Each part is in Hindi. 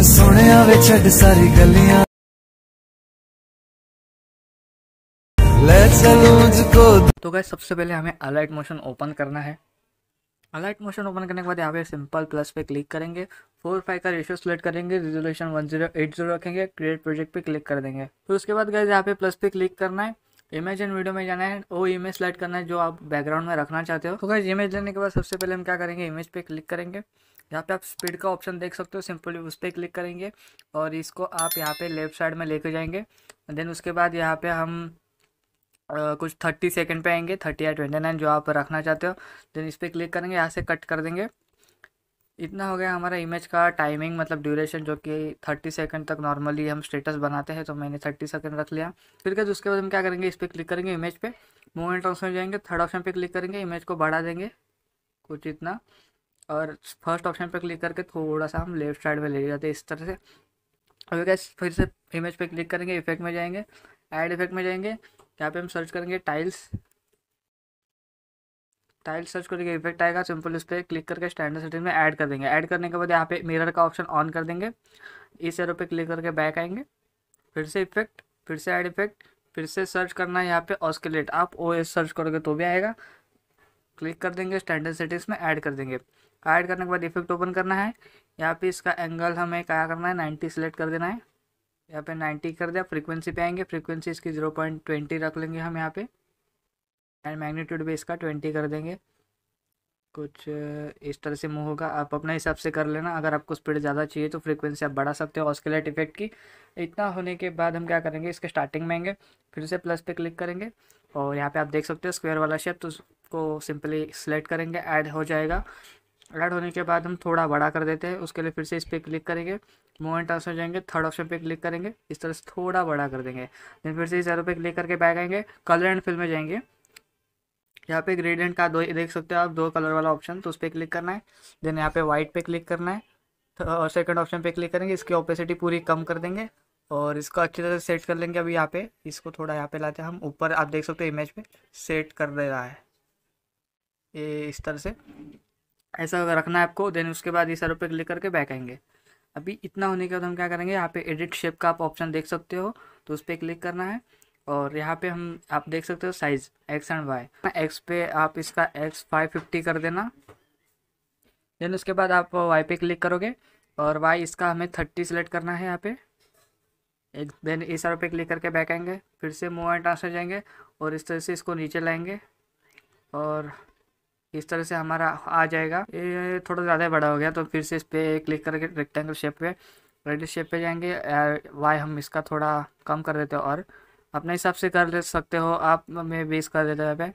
सुने वे छड़ सारी तो गए सबसे पहले हमें अलर्ट मोशन ओपन करना है अलर्ट मोशन ओपन करने के बाद यहाँ पे सिंपल प्लस पे क्लिक करेंगे फोर फाइव का रेशियो सिलेक्ट करेंगे resolution one zero eight zero रखेंगे क्रिएट प्रोजेक्ट पे क्लिक कर देंगे फिर उसके बाद गए यहाँ पे प्लस पे क्लिक करना है इमेज एंड वीडियो में जाना है वो इमेज सेलेक्ट करना है जो आप बैकग्राउंड में रखना चाहते हो तो गए इमेज लेने के बाद सबसे पहले हम क्या करेंगे इमेज पे क्लिक करेंगे यहाँ पे आप स्पीड का ऑप्शन देख सकते हो सिंपली उस पर क्लिक करेंगे और इसको आप यहाँ पे लेफ़्ट साइड में लेके जाएंगे देन उसके बाद यहाँ पे हम आ, कुछ थर्टी सेकेंड पे आएंगे थर्टी या ट्वेंटी नाइन जो आप रखना चाहते हो देन इस पर क्लिक करेंगे यहाँ से कट कर देंगे इतना हो गया हमारा इमेज का टाइमिंग मतलब ड्यूरेशन जो कि थर्टी सेकंड तक नॉर्मली हम स्टेटस बनाते हैं तो मैंने थर्टी सेकंड रख लिया फिर क्या उसके बाद हम क्या करेंगे इस पर क्लिक करेंगे इमेज पे मूवमेंट ऑप्शन जाएंगे थर्ड ऑप्शन पे क्लिक करेंगे इमेज को बढ़ा देंगे कुछ इतना और फर्स्ट ऑप्शन पर क्लिक करके थोड़ा सा हम लेफ्ट साइड में ले जाते हैं इस तरह से अभी क्या फिर से इमेज पर क्लिक करेंगे इफेक्ट में जाएंगे ऐड इफेक्ट में जाएंगे यहाँ पे हम सर्च करेंगे टाइल्स टाइल सर्च करके इफेक्ट आएगा सिंपल इस पर क्लिक करके स्टैंडर्ड सेटिंग में ऐड कर देंगे ऐड करने के बाद यहाँ पे मिरर का ऑप्शन ऑन कर देंगे इस एरो पे क्लिक करके बैक आएंगे फिर से इफेक्ट फिर से ऐड इफेक्ट फिर से सर्च करना है यहाँ पे ऑस्केलेट आप ओ सर्च करोगे तो भी आएगा क्लिक कर देंगे स्टैंडर्ड सेटिंग्स में ऐड कर देंगे ऐड करने के बाद इफेक्ट ओपन करना है यहाँ पे इसका एंगल हमें क्या करना है नाइन्टी सेलेक्ट कर देना है यहाँ पे नाइन्टी कर दिया फ्रीक्वेंसी पे आएंगे फ्रीक्वेंसी इसकी जीरो पॉइंट ट्वेंटी रख लेंगे हम यहाँ पे एंड मैग्नीट्यूड भी इसका ट्वेंटी कर देंगे कुछ इस तरह से मूव होगा आप अपने हिसाब से कर लेना अगर आपको स्पीड ज़्यादा चाहिए तो फ्रीक्वेंसी आप बढ़ा सकते हो ऑस्केलेट इफेक्ट की इतना होने के बाद हम क्या करेंगे इसके स्टार्टिंग में आएंगे फिर से प्लस पे क्लिक करेंगे और यहाँ पे आप देख सकते हो स्क्वायर वाला शेप तो उसको सिंपली सिलेक्ट करेंगे ऐड हो जाएगा ऐड होने के बाद हम थोड़ा बड़ा कर देते हैं उसके लिए फिर से इस पर क्लिक करेंगे मोमेंट ट्रांसफर जाएंगे थर्ड ऑप्शन पे क्लिक करेंगे इस तरह से थोड़ा बड़ा कर देंगे देन फिर से इस जरूर पे क्लिक करके बैग आएंगे कलर एंड फिल में जाएंगे यहाँ पे ग्रेडियंट का दो देख सकते हो आप दो कलर वाला ऑप्शन तो उस पर क्लिक करना है देन यहाँ पे व्हाइट पे क्लिक करना है और सेकंड ऑप्शन पे क्लिक करेंगे इसकी ओपेसिटी पूरी कम कर देंगे और इसको अच्छी तरह से सेट कर लेंगे अभी यहाँ पे इसको थोड़ा यहाँ पे लाते हैं हम ऊपर आप देख सकते हो इमेज पे सेट कर दे रहा है ये इस तरह से ऐसा रखना है आपको देन उसके बाद ये सारे पे क्लिक करके बैक आएंगे अभी इतना होने के बाद हम क्या करेंगे यहाँ पे एडिट शेप का आप ऑप्शन देख सकते हो तो उस पर क्लिक करना है और यहाँ पे हम आप देख सकते हो size X and Y X पे आप इसका एक्स फाइव फिफ्टी कर देना देन उसके बाद आप वाई पे क्लिक करोगे और वाई इसका हमें थर्टी सेलेक्ट करना है यहाँ पे एक देन इस आर पे क्लिक करके बैक आएंगे फिर से मूव एंड ट्रांसफर जाएंगे और इस तरह से इसको नीचे लाएंगे और इस तरह से हमारा आ जाएगा ये थोड़ा ज़्यादा बड़ा हो गया तो फिर से इस पर क्लिक करके रेक्टेंगल शेप पे रेड शेप पे जाएंगे वाई हम इसका थोड़ा कम कर देते हो और अपने हिसाब से कर ले सकते हो आप में बेस कर देते हैं पे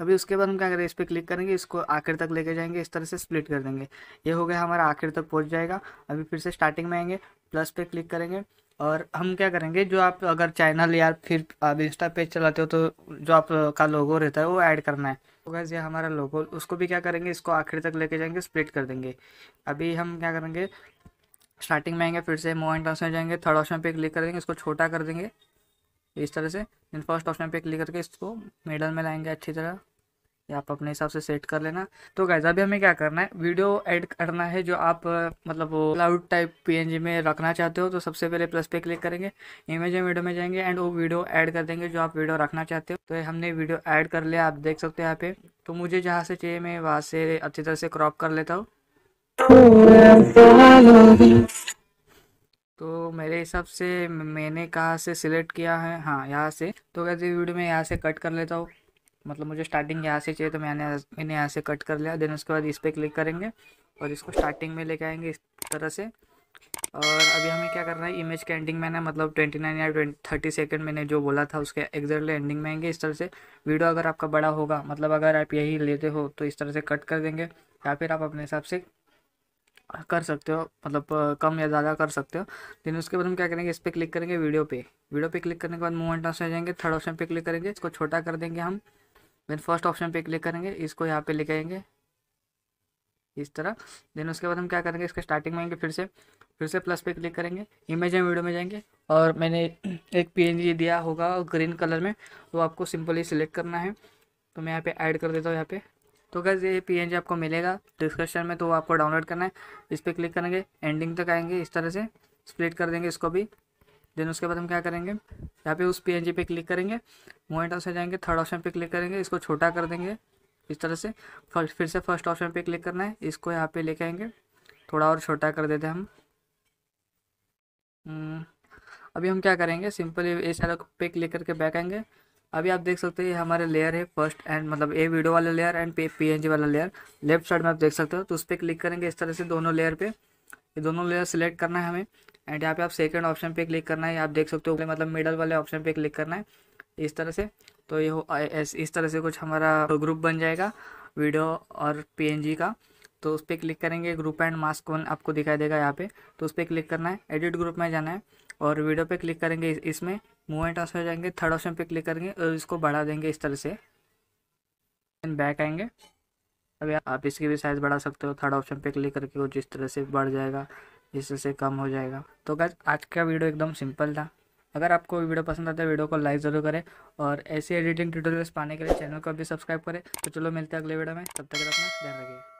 अभी उसके बाद हम क्या करें इस पर क्लिक करेंगे इसको आखिर तक लेके जाएंगे इस तरह से स्प्लिट कर देंगे ये हो गया हमारा आखिर तक पहुँच जाएगा अभी फिर से स्टार्टिंग में आएंगे प्लस पे क्लिक करेंगे और हम क्या करेंगे जो आप अगर चैनल या फिर आप इंस्टा पेज चलाते हो तो जो आपका लोगो रहता है वो ऐड करना है तो गैस ये हमारा लोगो उसको भी क्या करेंगे इसको आखिर तक लेके जाएंगे स्प्लिट कर देंगे अभी हम क्या करेंगे स्टार्टिंग में आएंगे फिर से मूव एंड ऑप्शन जाएंगे थर्ड ऑप्शन पे क्लिक कर देंगे इसको छोटा कर देंगे इस तरह से फर्स्ट ऑप्शन पे क्लिक करके इसको मिडल में लाएंगे अच्छी तरह ये आप अपने हिसाब से सेट कर लेना तो गाइज अभी हमें क्या करना है वीडियो ऐड करना है जो आप मतलब वो क्लाउड टाइप पीएनजी में रखना चाहते हो तो सबसे पहले प्लस पे क्लिक करेंगे इमेज वीडियो में जाएंगे एंड वो वीडियो ऐड कर देंगे जो आप वीडियो रखना चाहते हो तो हमने वीडियो ऐड कर लिया आप देख सकते हो यहाँ पे तो मुझे जहाँ से चाहिए मैं वहाँ से अच्छी तरह से क्रॉप कर लेता हूँ तो मेरे हिसाब से मैंने कहा से सिलेक्ट किया है हाँ यहाँ से तो कहते वीडियो में यहाँ से कट कर लेता हूँ मतलब मुझे स्टार्टिंग यहाँ से चाहिए तो मैंने मैंने यहाँ से कट कर लिया देन उसके बाद इस पर क्लिक करेंगे और इसको स्टार्टिंग में लेके आएंगे इस तरह से और अभी हमें क्या करना है इमेज के एंडिंग में ना मतलब 29 या 20 थर्टी सेकेंड मैंने जो बोला था उसके एग्जैक्टली एंडिंग में आएंगे इस तरह से वीडियो अगर आपका बड़ा होगा मतलब अगर आप यही लेते हो तो इस तरह से कट कर देंगे या फिर आप अपने हिसाब से कर सकते हो मतलब कम या ज़्यादा कर सकते हो लेकिन उसके बाद हम क्या करेंगे इस पर क्लिक करेंगे वीडियो पे वीडियो पे क्लिक करने के बाद मूवमेंट ऑप्शन आ जाएंगे थर्ड ऑप्शन पे क्लिक करेंगे इसको छोटा कर देंगे हम देन फर्स्ट ऑप्शन पे क्लिक करेंगे इसको यहाँ पे लेके आएंगे इस तरह देन उसके बाद हम क्या करेंगे इसके स्टार्टिंग में आएंगे फिर से फिर से प्लस पे क्लिक करेंगे इमेज में वीडियो में जाएंगे और मैंने एक पी दिया होगा ग्रीन कलर में तो आपको सिंपली सिलेक्ट करना है तो मैं यहाँ पे ऐड कर देता हूँ यहाँ पे तो अगर ये पी आपको मिलेगा डिस्क्रिप्शन में तो वो आपको डाउनलोड करना है इस पर क्लिक करेंगे एंडिंग तक आएंगे इस तरह से स्प्लिट कर देंगे इसको भी देन उसके बाद हम क्या करेंगे यहाँ पे उस पी पे क्लिक करेंगे मोमेंट ऑप्शन जाएंगे थर्ड ऑप्शन पे क्लिक करेंगे इसको छोटा कर देंगे इस तरह से फर्स्ट फिर से फर्स्ट ऑप्शन पे क्लिक करना है इसको यहाँ पे लेके आएंगे थोड़ा और छोटा कर देते हैं हम हम्म, अभी हम क्या करेंगे सिंपल इस सारा पे क्लिक करके बैक आएंगे अभी आप देख सकते हैं ये हमारे लेयर है फर्स्ट एंड मतलब ए वीडियो वाला लेयर एंड पी वाला लेयर लेफ्ट साइड में आप देख सकते हो तो उस पर क्लिक करेंगे इस तरह से दोनों लेयर पर ये दोनों लेयर सेलेक्ट करना है हमें एंड यहाँ पे आप सेकंड ऑप्शन पे क्लिक करना है आप देख सकते हो मतलब मिडल वाले ऑप्शन पे क्लिक करना है इस तरह से तो ये इस तरह से कुछ हमारा ग्रुप बन जाएगा वीडियो और पी का तो उस पर क्लिक करेंगे ग्रुप एंड मास्क वन आपको दिखाई देगा यहाँ पे तो उस पर क्लिक करना है एडिट ग्रुप में जाना है और वीडियो पे क्लिक करेंगे इसमें मूवमेंट ऑप्शन जाएंगे थर्ड ऑप्शन पे क्लिक करेंगे और इसको बढ़ा देंगे इस तरह से बैक आएंगे अब आप इसकी भी साइज़ बढ़ा सकते हो थर्ड ऑप्शन पे क्लिक करके वो जिस तरह से बढ़ जाएगा जिससे कम हो जाएगा तो गैस आज का वीडियो एकदम सिंपल था अगर आपको वीडियो पसंद आता है वीडियो को लाइक ज़रूर करें और ऐसी एडिटिंग ट्यूटोरियल्स पाने के लिए चैनल को भी सब्सक्राइब करें तो चलो मिलते हैं अगले वीडियो में तब तक अपना ध्यान रखिए